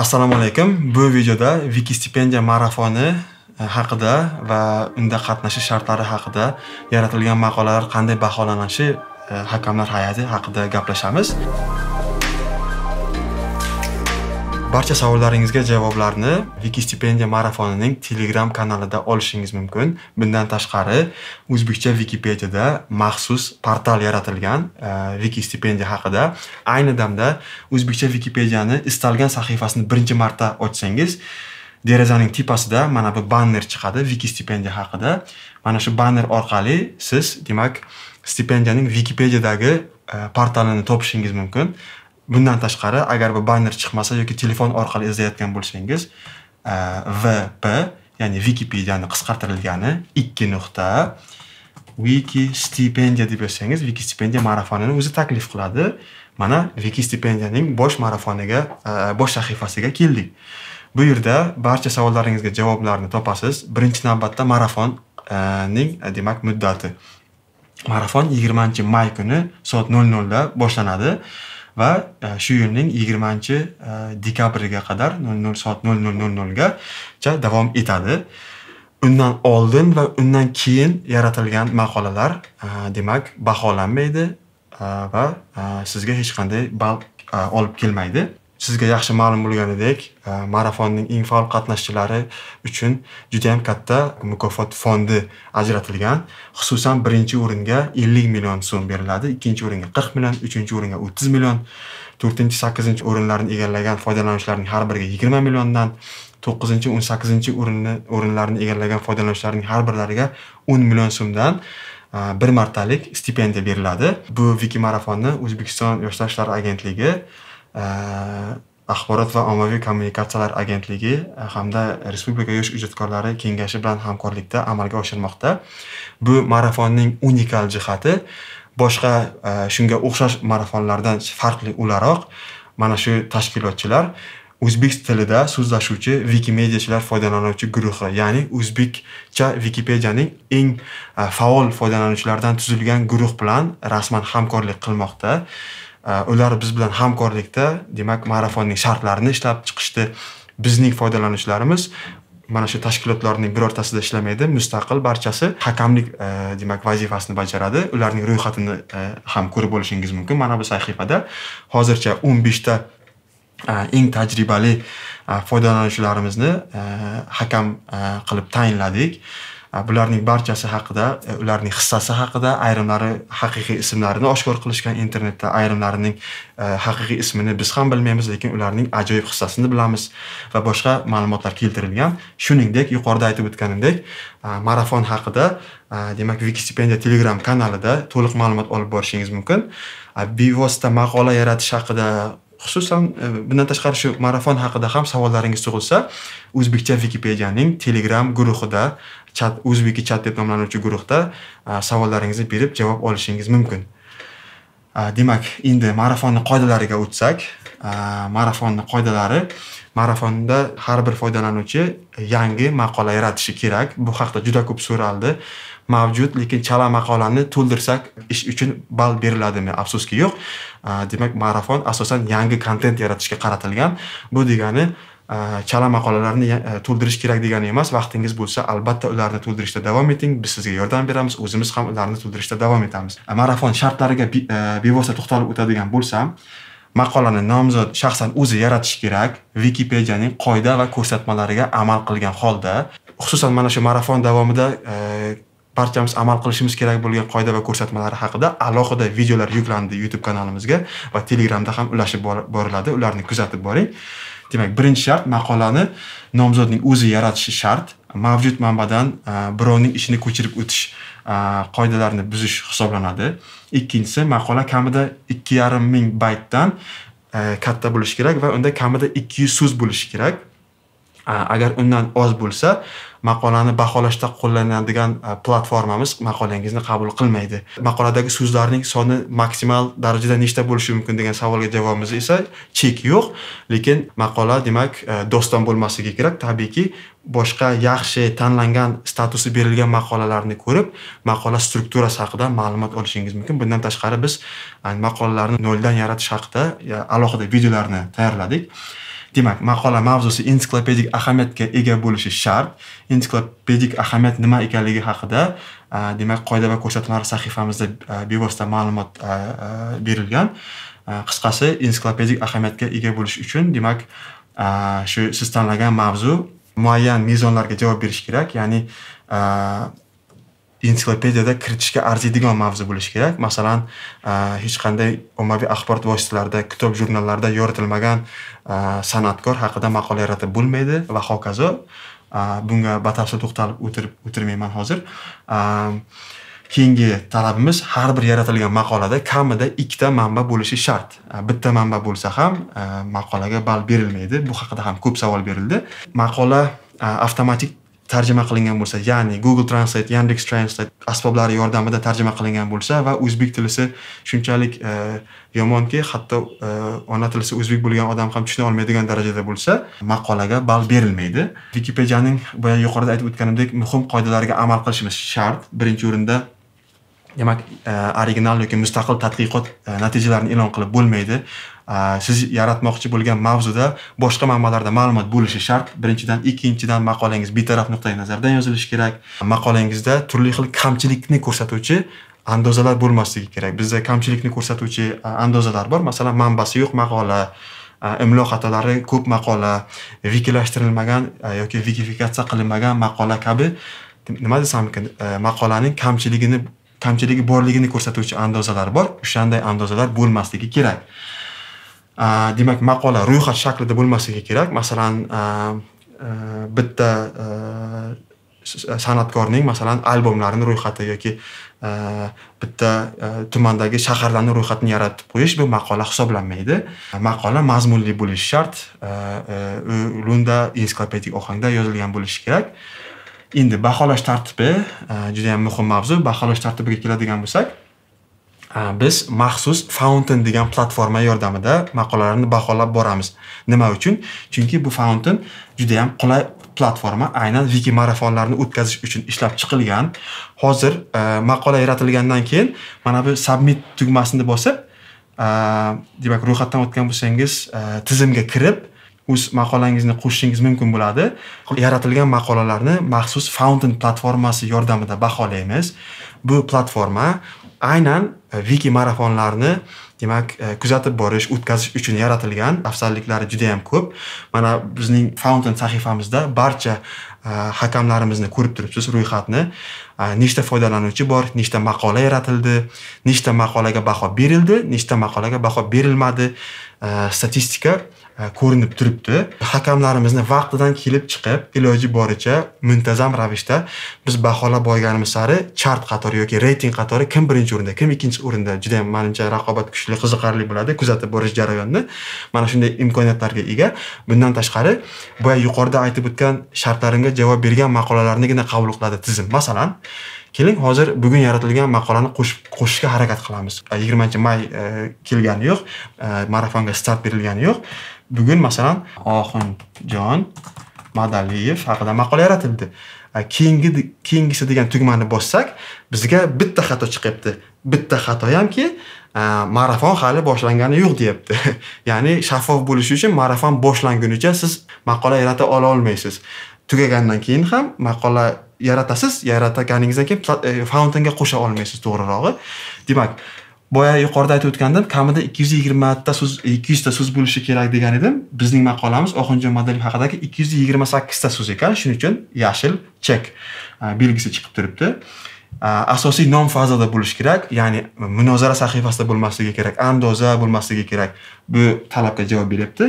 assalomu alaykum bu videoda viki stipendiya marafoni e, haqida va unda qatnashish shartlari haqida yaratilgan maqolalar qanday baholanishi e, hakamlar hay'ati haqida gaplashamiz barcha savollaringizga javoblarni stipendiya marafonining telegram kanalida olishingiz mumkin bundan tashqari o'zbekcha wikipediyada maxsus portal yaratilgan viki e, stipendiya haqida ayni damda o'zbekcha wikipediyani istalgan sahifasini birinchi marta ochsangiz derazaning tepasida mana bu banner chiqadi stipendiya haqida mana shu banner orqali siz demak stipendiyaning wikipediyadagi e, portalini topishingiz mumkin bundan tashqari agar bu banner chiqmasa yoki telefon orqali izlayotgan bo'lsangiz e, vp ya'ni wikipediyani qisqartirilgani ikki nuqta wiki stipendiya deb yozsangiz wiki stipendiya marafonini o'zi taklif qiladi mana wiki stipendiyaning bosh marafoniga e, bosh sahifasiga keldik bu yerda barcha savollaringizga javoblarni topasiz birinchi navbatda marafonning e, demak muddati marafon yigirmanchi may kuni soat nol nolda boshlanadi va e, shu yilning yigirmanchi e, dekabriga qadar nol soat nol nol nol nolgacha davom etadi undan oldin va undan keyin yaratilgan maqolalar e, demak baholanmaydi va sizga hech qanday ball olib kelmaydi sizga yaxshi ma'lum bo'lganidek e, marafonning eng faol qatnashchilari uchun judayam katta mukofot fondi ajratilgan xususan birinchi o'ringa ellik million so'm beriladi ikkinchi o'ringa qirq million uchinchi o'ringa o'ttiz million to'rtinchi sakkizinchi o'rinlarni egallagan foydalanuvchilarning har biriga yigirma milliondan to'qqizinchi o'n sakkizinchi o'rinni o'rinlarni egallagan foydalanuvchilarning har birlariga o'n million so'mdan e, bir martalik stipendiya beriladi bu viki marafonni o'zbekiston yoshlar ishlari agentligi Э, axborot va ommaviy kommunikatsiyalar agentligi e, hamda respublika yosh ijodkorlari kengashi bilan hamkorlikda amalga oshirmoqda bu marafonning unikal jihati boshqa e, shunga o'xshash marafonlardan farqli o'laroq mana shu tashkilotchilar o'zbek tilida so'zlashuvchi vikimediyachilar foydalanuvchi guruhi ya'ni o'zbekcha vikipediyaning eng e, faol foydalanuvchilaridan tuzilgan guruh bilan rasman hamkorlik qilmoqda Э, ular biz bilan hamkorlikda demak marafonning shartlarini ishlab chiqishdi bizning foydalanuvchilarimiz mana shu tashkilotlarning birortasida ishlamaydi mustaqil barchasi hakamlik e, demak vazifasini bajaradi ularning ro'yxatini e, ham ko'rib bo'lishingiz mumkin mana bu sahifada hozircha o'n beshta e, eng tajribali e, foydalanuvchilarimizni e, hakam qilib tayinladik bularning barchasi haqida e, ularning hissasi haqida ayrimlari haqiqiy ismlarini oshkor qilishgan internetda ayrimlarining e, haqiqiy ismini biz ham bilmaymiz lekin ularning ajoyib hissasini bilamiz va boshqa ma'lumotlar keltirilgan shuningdek yuqorida aytib o'tganimdek e, marafon haqida demak wikistipendiya telegram kanalida to'liq ma'lumot olib borishingiz mumkin bevosita maqola yaratish haqida xususan e, bundan tashqari shu marafon haqida ham savollaringiz tug'ilsa o'zbekcha vikipediyaning telegram guruhida chat o'zbeki chat deb nomlanuvchi guruhda e, savollaringizni berib javob olishingiz mumkin e, demak endi marafonni qoidalariga o'tsak marafonni qoidalari marafonda har bir foydalanuvchi yangi maqola yaratishi kerak bu haqida juda ko'p so'raldi mavjud lekin chala maqolani to'ldirsak ish uchun ball beriladimi afsuski yo'q demak marafon asosan yangi kontent yaratishga qaratilgan bu degani chala maqolalarni e, to'ldirish kerak degani emas vaqtingiz bo'lsa albatta ularni to'ldirishda davom eting biz sizga yordam beramiz o'zimiz ham ularni to'ldirishda davom etamiz marafon shartlariga e, bevosita to'xtalib o'tadigan bo'lsam maqolani nomzod shaxsan o'zi yaratishi kerak wikipediyaning qoida va ko'rsatmalariga amal qilgan holda xususan mana shu marafon davomida e, barchamiz amal qilishimiz kerak bo'lgan qoida va ko'rsatmalari haqida alohida videolar yuklandi youtube kanalimizga va telegramda ham ulashib boriladi ularni kuzatib boring demak birinchi shart maqolani nomzodning o'zi yaratishi shart mavjud manbadan e, birovning ishini ko'chirib o'tish e, qoidalarini buzish hisoblanadi ikkinchisi maqola kamida ikki yarim ming baytdan e, katta bo'lishi kerak va unda kamida ikki yuz so'z bo'lishi kerak agar undan oz bo'lsa maqolani baholashda qo'llanadigan platformamiz maqolangizni qabul qilmaydi maqoladagi so'zlarning soni maksimal darajada nechta bo'lishi mumkin degan savolga javobimiz esa chek yo'q lekin maqola demak e, doston bo'lmasligi kerak tabiiyki boshqa yaxshi tanlangan statusi berilgan maqolalarni ko'rib maqola strukturasi haqida ma'lumot olishingiz mumkin bundan tashqari biz maqolalarni noldan yaratish haqida alohida videolarni tayyorladik demak maqola mavzusi ensiklopedik ahamiyatga ega bo'lishi shart ensiklopedik ahamiyat nima ekanligi haqida demak qoida va ko'rsatmalar sahifamizda bevosita ma'lumot berilgan qisqasi ensiklopedik ahamiyatga ega bo'lish uchun demak shu siz tanlagan mavzu muayyan mezonlarga javob berish kerak ya'ni ensiklopediyada kiritishga arziydigan mavzu bo'lishi kerak masalan hech qanday ommaviy axborot vositalarida kitob jurnallarda yoritilmagan san'atkor haqida maqola yaratib bo'lmaydi va hokazo bunga batafsil to'xtalib o'tirib o'tirmayman hozir keyingi talabimiz har bir yaratilgan maqolada kamida ikkita manba bo'lishi shart bitta manba bo'lsa ham maqolaga ball berilmaydi bu haqida ham ko'p savol berildi maqola avtomatik tarjima qilingan bo'lsa ya'ni google translate yandex translate asboblari yordamida tarjima qilingan bo'lsa va o'zbek tilisi shunchalik e, yomonki hatto e, ona tilisi o'zbek bo'lgan odam ham tushuna olmaydigan darajada bo'lsa maqolaga ball berilmaydi wikipediyaning boya yuqorida aytib o'tganimdek muhim qoidalariga amal qilishimiz shart birinchi o'rinda demak e, original yoki mustaqil tadqiqot e, natijalarini e'lon qilib bo'lmaydi siz yaratmoqchi bo'lgan mavzuda boshqa manbalarda ma'lumot bo'lishi shart birinchidan ikkinchidan maqolangiz betaraf nuqtai nazardan yozilishi kerak maqolangizda turli xil kamchilikni ko'rsatuvchi andozalar bo'lmasligi kerak bizda kamchilikni ko'rsatuvchi andozalar bor masalan manbasi yo'q maqola imlo xatolari ko'p maqola vikilashtirilmagan yoki vikifikatsiya qilinmagan maqola kabi nima desam ekan maqolaning kamchiligini kamchiligi borligini ko'rsatuvchi andozalar bor o'shanday andozalar bo'lmasligi kerak demak maqola ro'yxat shaklida bo'lmasligi kerak masalan bitta san'atkorning masalan albomlarini ro'yxati yoki bitta tumandagi shaharlarni ro'yxatini yaratib qo'yish bu maqola hisoblanmaydi maqola mazmunli bo'lishi shart lunda ensiklopedik ohangda yozilgan bo'lishi kerak endi baholash tartibi judayam muhim mavzu baholash tartibiga keladigan bo'lsak biz maxsus fountain degan platforma yordamida maqolalarni baholab boramiz nima uchun chunki bu fountain judayam qulay platforma aynan viki marafonlarni o'tkazish uchun ishlab chiqilgan hozir e, maqola yaratilgandan keyin mana bu submit tugmasini bosib e, demak ro'yxatdan o'tgan bo'lsangiz e, tizimga kirib o'z maqolangizni qo'shishingiz mumkin bo'ladi yaratilgan maqolalarni maxsus fountain platformasi yordamida baholaymiz bu platforma aynan E, viki marafonlarni demak e, kuzatib borish o'tkazish uchun yaratilgan afzalliklari juda yam ko'p mana bizning fountain sahifamizda barcha e, hakamlarimizni ko'rib turibsiz ro'yxatni nechta foydalanuvchi bor nechta maqola yaratildi nechta maqolaga baho berildi nechta maqolaga baho berilmadi statistika ko'rinib turibdi hakamlarimizni vaqtidan kelib chiqib iloji boricha muntazam ravishda biz baholab borganimiz sari chart qatori yoki reyting qatori kim birinchi o'rinda kim ikkinchi o'rinda juda ham manimcha raqobat kuchli qiziqarli bo'ladi kuzatib borish jarayonini mana shunday imkoniyatlarga ega bundan tashqari boya yuqorida aytib o'tgan shartlarimga javob bergan maqolalarnigina qabul qiladi tizim masalan keling hozir bugun yaratilgan maqolani qo'shib qo'shishga harakat qilamiz yigirmanchi may e, kelgani yo'q e, marafonga start berilgani yo'q bugun masalan oxunjon madaliyev haqida maqola yaratildi keyingi keyingisi degan tugmani bossak bizga bitta xato chiqyapti bitta xato hamki marafon hali boshlangani yo'q deyapti ya'ni shaffof bo'lishi uchun marafon boshlangunicha siz maqola yarata ola olmaysiz tugagandan keyin ham maqola yaratasiz yaratganingizdan keyin e, fountainga qo'sha olmaysiz to'g'rirog'i demak boya yuqorida aytib o'tgandim kamida ikki yuz yigirmata so'z ikki yuzta so'z bo'lishi kerak degan edim bizning maqolamiz oxinjon madaliyev haqidagi ikki yuz yigirma sakkizta so'z ekan shuning uchun yashil chek e, belgisi chiqib turibdi e, asosiy nom fazada bo'lishi kerak ya'ni munozara sahifasida bo'lmasligi kerak andoza bo'lmasligi kerak bu talabga javob beryapti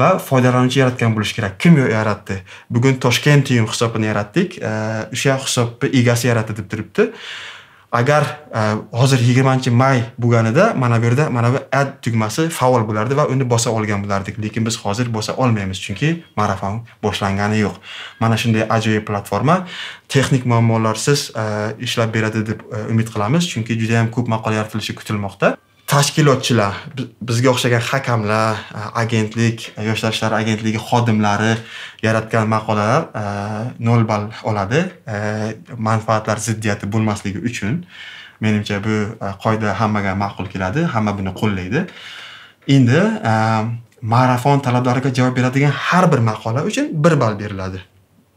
va foydalanuvchi yaratgan bo'lishi kerak kim yaratdi bugun toshkentium hisobini yaratdik e, o'sha hisobni egasi yaratdi deb turibdi agar e, hozir yigirmanchi may bo'lganida mana bu yerda mana bu ad tugmasi faol bo'lardi va uni bosa olgan bo'lardik lekin biz hozir bosa olmaymiz chunki marafon boshlangani yo'q mana shunday ajoyib platforma texnik muammolarsiz e, ishlab beradi deb e, umid qilamiz chunki juda yam ko'p maqola yaratilishi kutilmoqda tashkilotchilar bizga o'xshagan hakamlar agentlik yoshlar ishlari agentligi xodimlari yaratgan maqolalar nol ball oladi manfaatlar ziddiyati bo'lmasligi uchun menimcha bu qoida hammaga ma'qul keladi hamma buni qo'llaydi endi marafon talablariga javob beradigan har bir maqola uchun bir ball beriladi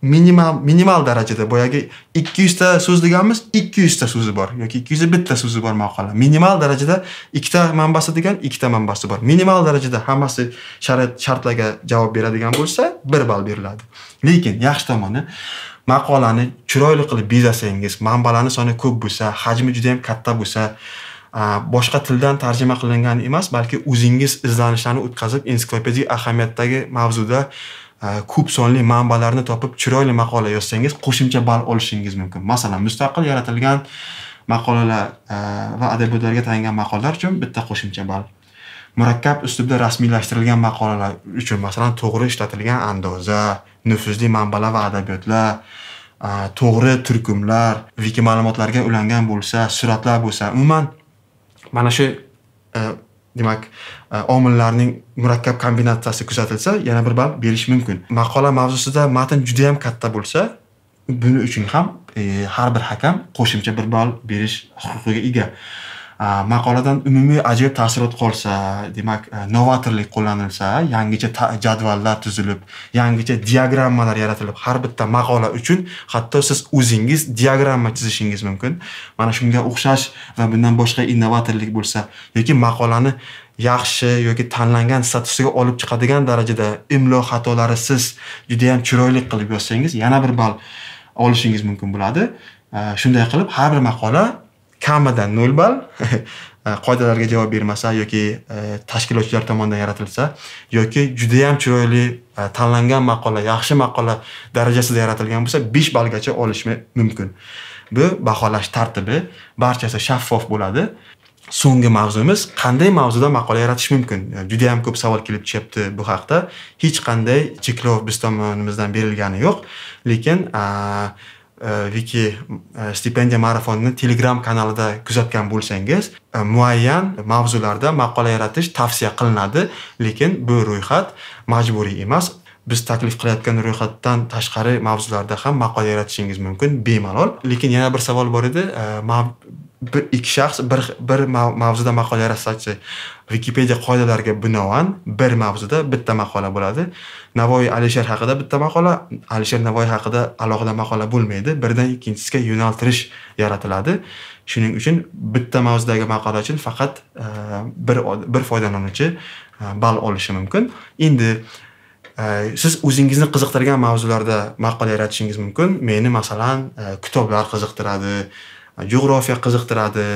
minimal minimal darajada boyagi 200 ta so'z deganmiz 200 ta so'zi bor yoki yuz ta so'zi bor maqola minimal darajada ikkita manbasi degan ikkita manbasi bor minimal darajada hammasi shart shartlarga javob beradigan bo'lsa 1 ball beriladi lekin yaxshi tomoni maqolani chiroyli qilib bezasangiz manbalarni soni ko'p bo'lsa hajmi juda ham katta bo'lsa boshqa tildan tarjima qilingan emas balki o'zingiz izlanishlarni o'tkazib ensiklopediya ahamiyatdagi mavzuda Э, ko'p sonli manbalarni topib chiroyli maqola yozsangiz qo'shimcha ball olishingiz mumkin masalan mustaqil yaratilgan maqolalar e, va adabiyotlarga tayangan maqolalar uchun bitta qo'shimcha ball murakkab uslubda rasmiylashtirilgan maqolalar uchun masalan to'g'ri ishlatilgan andoza nufuzli manbalar va adabiyotlar e, to'g'ri turkumlar viki ma'lumotlarga ulangan bo'lsa suratlar bo'lsa umuman mana shu e, demak e, omillarning murakkab kombinatsiyasi kuzatilsa yana bir ball berish mumkin maqola mavzusida matn judayam katta bo'lsa buni uchun ham e, har bir hakam qo'shimcha bir ball berish huquqiga ega maqoladan umumiy ajoyib taassurot qolsa demak novatorlik qo'llanilsa yangicha jadvallar tuzilib yangicha diagrammalar yaratilib har bitta maqola uchun hatto siz o'zingiz diagramma chizishingiz mumkin mana shunga o'xshash va bundan boshqa innovatorlik bo'lsa yoki maqolani yaxshi yoki tanlangan statusiga olib chiqadigan darajada imlo xatolarisiz judayam chiroyli qilib yozsangiz yana bir ball olishingiz mumkin bo'ladi shunday qilib har bir maqola kamidan nol ball e, qoidalarga javob bermasa yoki e, tashkilotchilar tomonidan yaratilsa yoki judayam chiroyli e, tanlangan maqola yaxshi maqola darajasida yaratilgan bo'lsa besh ballgacha olish mumkin bu baholash tartibi barchasi shaffof bo'ladi so'nggi mavzumiz qanday mavzuda maqola yaratish mumkin juda ham ko'p savol kelib tushyapti bu haqda hech qanday cheklov biz tomonimizdan berilgani yo'q lekin viki stipendiya marafonini telegram kanalida kuzatgan bo'lsangiz muayyan mavzularda maqola yaratish tavsiya qilinadi lekin bu ro'yxat majburiy emas biz taklif qilayotgan ro'yxatdan tashqari mavzularda ham maqola yaratishingiz mumkin bemalol lekin yana bir savol bor edi э, bir ikki shaxs bir bir mavzuda maqola yaratsachi vikipediya qoidalariga binoan bir mavzuda bitta maqola bo'ladi navoiy alisher haqida bitta maqola alisher navoiy haqida alohida maqola bo'lmaydi birdan ikkinchisiga yo'naltirish yaratiladi shuning uchun bitta mavzudagi maqola uchun faqat e, bir bir foydalanuvchi e, ball olishi mumkin endi e, siz o'zingizni qiziqtirgan mavzularda maqola yaratishingiz mumkin meni masalan kitoblar qiziqtiradi jug'rofiya qiziqtiradi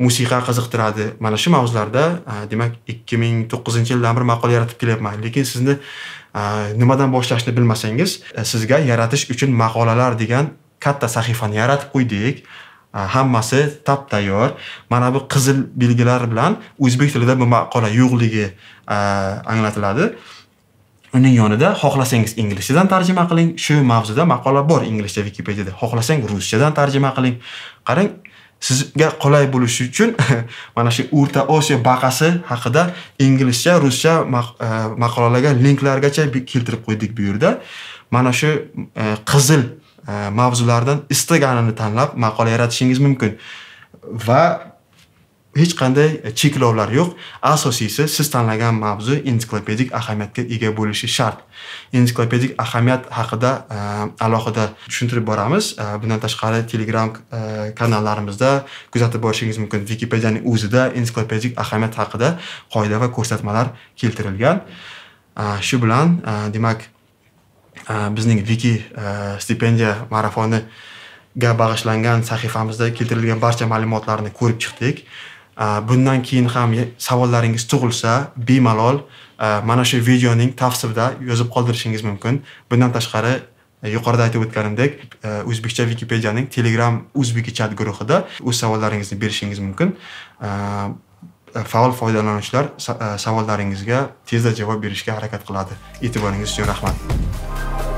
musiqa qiziqtiradi mana shu mavzularda demak ikki ming to'qqizinchi yildan beri maqola yaratib kelyapman lekin sizni nimadan boshlashni bilmasangiz e, sizga yaratish uchun maqolalar degan katta sahifani yaratib qo'ydik hammasi tap tayyor mana bu qizil belgilar bilan o'zbek tilida bu maqola yo'qligi anglatiladi uning yonida xohlasangiz inglizchadan tarjima qiling shu mavzuda maqola bor inglizcha wikipediyada xohlasang ruschadan tarjima qiling qarang sizga qulay bo'lishi uchun mana shu o'rta osiyo baqasi haqida inglizcha ruscha e, maqolalarga linklargacha keltirib qo'ydik bu yerda mana shu e, qizil e, mavzulardan istaganini tanlab maqola yaratishingiz mumkin va hech qanday e, cheklovlar yo'q asosiysi siz tanlagan mavzu ensiklopedik ahamiyatga ega bo'lishi shart ensiklopedik ahamiyat haqida e, alohida tushuntirib boramiz e, bundan tashqari telegram kanallarimizda kuzatib borishingiz mumkin wikipediyaning o'zida ensiklopedik ahamiyat haqida qoida va ko'rsatmalar keltirilgan shu bilan demak bizning viki stipendiya marafoniga bag'ishlangan sahifamizda keltirilgan barcha ma'lumotlarni ko'rib chiqdik bundan keyin ham savollaringiz tug'ilsa bemalol mana shu videoning tavsifida yozib qoldirishingiz mumkin bundan tashqari e, yuqorida aytib o'tganimdek e, o'zbekcha vikipediyaning telegram o'zbeki chat guruhida o'z savollaringizni berishingiz mumkin e, faol foydalanuvchilar savollaringizga tezda javob berishga harakat qiladi e'tiboringiz uchun rahmat